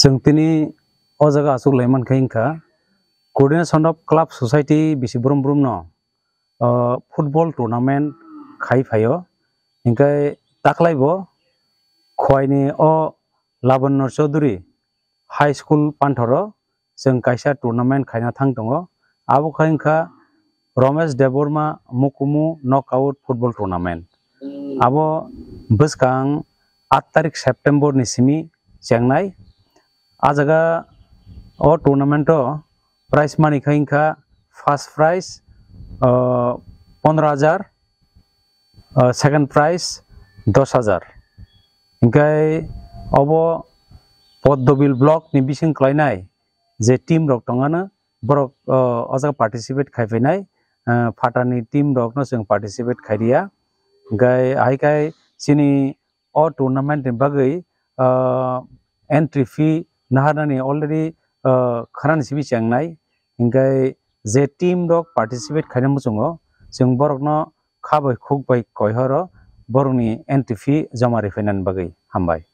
जंगी अजग आसू लैमान खेखा कर्डिनेशन अफ क्लाब सोसाइटी बसीब्रम ब्रम फुटबल टूर्नामेंट खाई फाय दाखलब खनी अ लाबन्न चौधरी हाई स्कूल पानर जो कैसा टूर्नामेंट खाना थंग दंग अब खेखा रमेश देवबर्मा मुकुमु नक आउट फुटबल टूर्नामेंट अब बस्क आठ तारीख सेप्टेम्बर निमी जेंनाई आज का और टूर्नामेंट प्राइस मानी खा इनका फर्स्ट प्राइस पंद्रह हज़ार सेकेंड प्राइस दस हज़ार इनका अब पद्मबिल ब्लक नि विसिं जे टीम रक दंगानो बड़क अजा पार्टिसिपेट खायफैनाय फाटानि टीम रकनो जो पार्टिसिपेट खायदिया गाय हायखाय सिनि अ टुर्नामेन्टनि बागै फी নাহানানি অলরেডি খারান সিবি চাংনাই ইংকাই যে টিম রক পার্টিসিপেট খাইনাম চ যেন বরক খা বৈ খুক বৈ বরং এন্ট্রি ফি জমা ফাইন বাকে হামাই